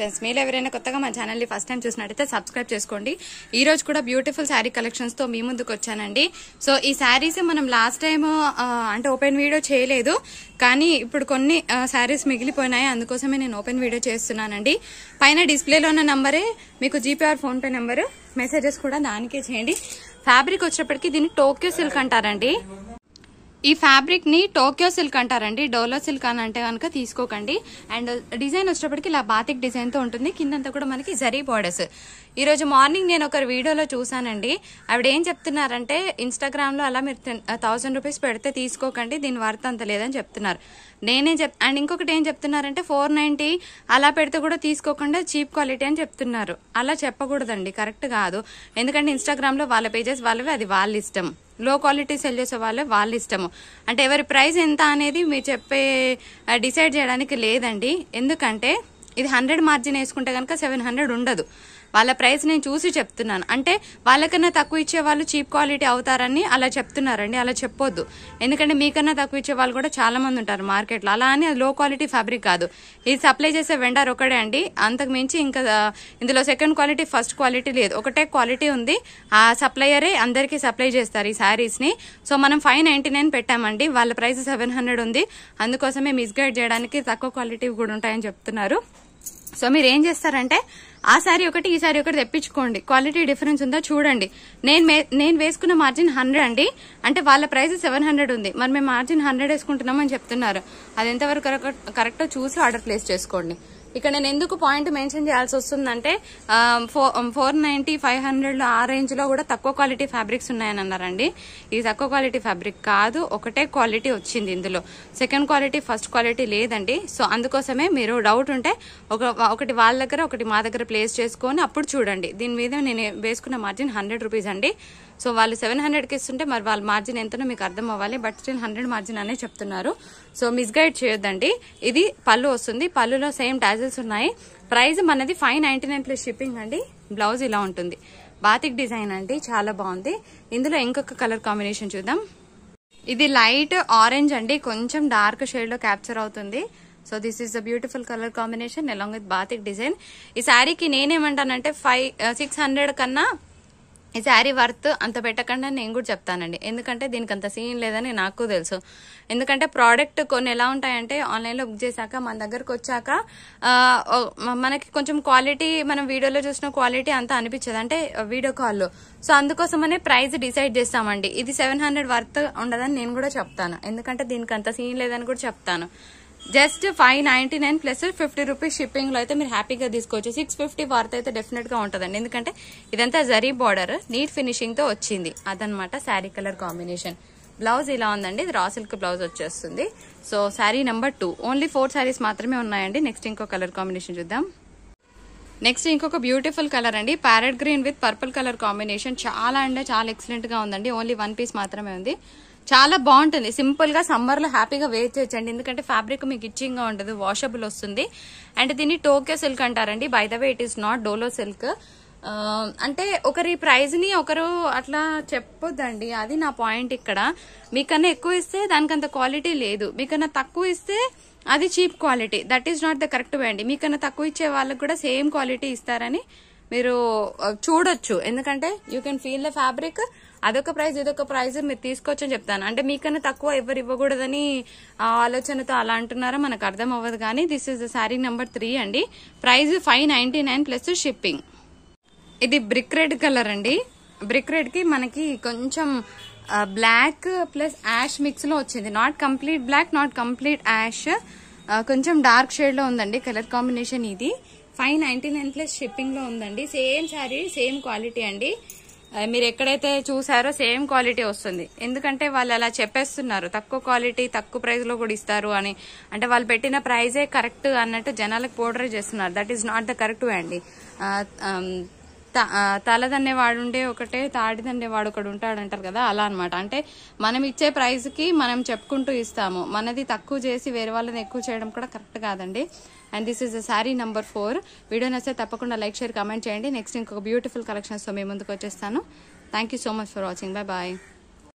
friends మీరు ఎవరైనా కొత్తగా మా ఛానల్ని ఫస్ట్ టైం చూసినట్టయితే సబ్స్క్రైబ్ చేసుకోండి ఈ రోజు కూడా బ్యూటిఫుల్ శారీ కలెక్షన్స్తో మీ ముందుకు వచ్చానండి సో ఈ శారీస్ మనం లాస్ట్ టైం అంటే ఓపెన్ వీడియో చేయలేదు కానీ ఇప్పుడు కొన్ని శారీస్ మిగిలిపోయినాయి అందుకోసమే నేను ఓపెన్ వీడియో చేస్తున్నానండి పైన డిస్ప్లేలో ఉన్న నంబరే మీకు జీపీఆర్ ఫోన్పే నెంబరు మెసేజెస్ కూడా దానికే చేయండి ఫ్యాబ్రిక్ వచ్చేప్పటికి దీన్ని టోక్యో సిల్క్ అంటారండి ఈ ఫ్యాబ్రిక్ ని టోక్యో సిల్క్ అంటారండి డోలో సిల్క్ అని అంటే కనుక తీసుకోకండి అండ్ డిజైన్ వచ్చేటప్పటికి ఇలా బాతిక్ డిజైన్ తో ఉంటుంది కిందంతా కూడా మనకి జరీ బార్డర్స్ ఈ రోజు మార్నింగ్ నేను ఒక వీడియోలో చూసానండి ఆవిడ ఏం చెప్తున్నారంటే ఇన్స్టాగ్రామ్ లో అలా మీరు థౌసండ్ రూపీస్ పెడితే తీసుకోకండి దీని వర్త్ అంత లేదని చెప్తున్నారు నేనే చెప్ అండ్ ఇంకొకటి ఏం చెప్తున్నారంటే ఫోర్ నైన్టీ అలా పెడితే కూడా తీసుకోకుండా చీప్ క్వాలిటీ అని చెప్తున్నారు అలా చెప్పకూడదండి కరెక్ట్ కాదు ఎందుకంటే ఇన్స్టాగ్రామ్ లో వాళ్ళ పేజెస్ వాళ్ళవి అది వాళ్ళ ఇష్టం లో క్వాలిటీ సెల్ చేసే వాళ్ళే వాళ్ళ ఇష్టము అంటే ఎవరి ప్రైస్ ఎంత అనేది మీరు చెప్పే డిసైడ్ చేయడానికి లేదండి ఎందుకంటే ఇది హండ్రెడ్ మార్జిన్ వేసుకుంటే కనుక సెవెన్ హండ్రెడ్ ఉండదు వాళ్ళ ప్రైస్ నేను చూసి చెప్తున్నాను అంటే వాళ్ళకన్నా తక్కువ ఇచ్చే వాళ్ళు చీప్ క్వాలిటీ అవుతారని అలా చెప్తున్నారండి అలా చెప్పొద్దు ఎందుకంటే మీకన్నా తక్కువ ఇచ్చే వాళ్ళు కూడా చాలా మంది ఉంటారు మార్కెట్లో అలా అని లో క్వాలిటీ ఫ్యాబ్రిక్ కాదు ఇది సప్లై చేసే వెండర్ ఒకడే అండి అంతకు మించి ఇంకా ఇందులో సెకండ్ క్వాలిటీ ఫస్ట్ క్వాలిటీ లేదు ఒకటే క్వాలిటీ ఉంది ఆ సప్లయరే అందరికీ సప్లై చేస్తారు ఈ శారీస్ని సో మనం ఫైవ్ నైన్టీ నైన్ పెట్టామండి వాళ్ళ ప్రైస్ సెవెన్ హండ్రెడ్ ఉంది అందుకోసమే మిస్గైడ్ చేయడానికి తక్కువ క్వాలిటీ కూడా ఉంటాయని చెప్తున్నారు సో మీరు ఏం చేస్తారంటే ఆ శారీ ఒకటి ఈ శారీ ఒకటి తెప్పించుకోండి క్వాలిటీ డిఫరెన్స్ ఉందా చూడండి నేను నేను వేసుకున్న మార్జిన్ హండ్రెడ్ అండి అంటే వాళ్ళ ప్రైస్ సెవెన్ హండ్రెడ్ ఉంది మరి మేము మార్జిన్ హండ్రెడ్ వేసుకుంటున్నాం అని చెప్తున్నారు అది ఎంతవరకు కరెక్ట్ చూసి ఆర్డర్ ప్లేస్ చేసుకోండి ఇక్కడ నేను ఎందుకు పాయింట్ మెన్షన్ చేయాల్సి వస్తుందంటే ఫోర్ నైన్టీ ఫైవ్ హండ్రెడ్లో ఆ రేంజ్లో కూడా తక్కువ క్వాలిటీ ఫ్యాబ్రిక్స్ ఉన్నాయని అన్నారండి ఇది తక్కువ క్వాలిటీ ఫ్యాబ్రిక్ కాదు ఒకటే క్వాలిటీ వచ్చింది ఇందులో సెకండ్ క్వాలిటీ ఫస్ట్ క్వాలిటీ లేదండి సో అందుకోసమే మీరు డౌట్ ఉంటే ఒక ఒకటి వాళ్ళ దగ్గర ఒకటి మా దగ్గర ప్లేస్ చేసుకొని అప్పుడు చూడండి దీని మీద నేను వేసుకున్న మార్జిన్ హండ్రెడ్ రూపీస్ అండి సో వాళ్ళు సెవెన్ హండ్రెడ్కి ఇస్తుంటే మరి వాళ్ళ మార్జిన్ ఎంతనో మీకు అర్థం అవ్వాలి బట్ స్టిల్ హండ్రెడ్ మార్జిన్ అనే చెప్తున్నారు సో మిస్గైడ్ చేయొద్దండి ఇది పళ్ళు వస్తుంది పళ్ళులో సేమ్ టాజిల్స్ ఉన్నాయి ప్రైజ్ మనది five ninety nine plus shipping అండి బ్లౌజ్ ఇలా ఉంటుంది బాతిక్ డిజైన్ అండి చాలా బాగుంది ఇందులో ఇంకొక కలర్ కాంబినేషన్ చూద్దాం ఇది లైట్ ఆరెంజ్ అండి కొంచెం డార్క్ లో క్యాప్చర్ అవుతుంది so this is a beautiful colour combination along with batik design ఈ శారీకి నేనేమంటానంటే ఫైవ్ సిక్స్ హండ్రెడ్ కన్నా ఈ శారీ వర్త్ అంత పెట్టకుండా నేను కూడా చెప్తానండి ఎందుకంటే దీనికి అంత సీన్ లేదని నాకు తెలుసు ఎందుకంటే ప్రోడక్ట్ కొన్ని ఎలా ఉంటాయంటే ఆన్లైన్లో బుక్ చేశాక మన దగ్గరకు వచ్చాక uh, మనకి కొంచెం క్వాలిటీ మనం వీడియోలో చూసిన క్వాలిటీ అంతా అనిపించదు అంటే వీడియో కాల్లో సో అందుకోసమనే ప్రైస్ డిసైడ్ చేస్తామండి ఇది సెవెన్ హండ్రెడ్ వర్త్ ఉండదని నేను కూడా చెప్తాను ఎందుకంటే దీనికి అంత సీన్ లేదని కూడా చెప్తాను just five ninety nine plus fifty rupees షిప్పింగ్లో అయితే మీరు హ్యాపీగా తీసుకోవచ్చు సిక్స్ ఫిఫ్టీ వార్త అయితే డెఫినెట్గా ఉంటుందండి ఎందుకంటే ఇదంతా జరీ బార్డర్ నీట్ ఫినిషింగ్తో వచ్చింది అదనమాట శారీ కలర్ కాంబినేషన్ బ్లౌజ్ ఇలా ఉందండి ఇది రాసిల్క్ సిల్క్ బ్లౌజ్ వచ్చేస్తుంది so sari number two only four saris మాత్రమే ఉన్నాయండి నెక్స్ట్ ఇంకో కలర్ కాంబినేషన్ చూద్దాం నెక్స్ట్ ఇంకొక బ్యూటిఫుల్ కలర్ అండి parrot green with purple colour combination చాలా అంటే చాలా ఎక్సలెంట్గా ఉందండి ఓన్లీ వన్ పీస్ మాత్రమే ఉంది చాలా బాగుంటుంది సింపుల్గా సమ్మర్లో హ్యాపీగా వేర్ చేయొచ్చండి ఎందుకంటే ఫ్యాబ్రిక్ మీకు ఇచ్చింగ్గా ఉండదు వాషబుల్ వస్తుంది అండ్ దీన్ని టోక్యో సిల్క్ అంటారండి by the way it is not Dola silk అంటే ఒకరి ని ఒకరు అట్లా చెప్పొద్దండి అది నా పాయింట్ ఇక్కడ మీకన్నా ఎక్కువ ఇస్తే దానికంత క్వాలిటీ లేదు మీకన్నా తక్కువ ఇస్తే అది cheap quality that is not the correct way అండి మీకన్నా తక్కువ ఇచ్చే వాళ్ళకు కూడా సేమ్ క్వాలిటీ ఇస్తారని మీరు చూడొచ్చు ఎందుకంటే you can feel the fabric అదొక ప్రైజ్ ఇదొక ప్రైస్ మీరు తీసుకోవచ్చు అని చెప్తాను అంటే మీకన్నా తక్కువ ఎవరు ఇవ్వకూడదని ఆలోచనతో అలా అంటున్నారా మనకు అర్థం అవ్వదు కానీ this is the sari number three అండి ప్రైస్ ఫైవ్ ప్లస్ షిప్పింగ్ ఇది బ్రిక్ రెడ్ కలర్ అండి బ్రిక్ రెడ్ కి మనకి కొంచెం బ్లాక్ ప్లస్ యాష్ మిక్స్ లో వచ్చింది not complete black not complete ash కొంచెం డార్క్ షేడ్ లో ఉందండి కలర్ కాంబినేషన్ ఇది ఫైవ్ నైన్టీ నైన్ ప్లస్ షిప్పింగ్లో ఉందండి సేమ్ శారీ సేమ్ క్వాలిటీ అండి మీరు ఎక్కడైతే చూసారో సేమ్ క్వాలిటీ వస్తుంది ఎందుకంటే వాళ్ళు అలా చెప్పేస్తున్నారు తక్కువ క్వాలిటీ తక్కువ ప్రైస్లో కూడా ఇస్తారు అని అంటే వాళ్ళు పెట్టిన ప్రైజే కరెక్ట్ అన్నట్టు జనాలకు పోర్డర్ చేస్తున్నారు that is not the correct way అండి తలదన్నేవాడు ఉండే ఒకటే తాడిదండేవాడు ఒకడు ఉంటాడు అంటారు కదా అలా అనమాట అంటే మనం ఇచ్చే ప్రైస్కి మనం చెప్పుకుంటూ ఇస్తాము మనది తక్కువ చేసి వేరే వాళ్ళని ఎక్కువ చేయడం కూడా కరెక్ట్ కాదండి and this is the sari number four video నచ్చితే తప్పకుండా లైక్ షేర్ కమెంట్ చేయండి నెక్స్ట్ ఇంకొక బ్యూటిఫుల్ కలెక్షన్స్తో మీ ముందుకు వచ్చేస్తాను thank you so much for watching bye bye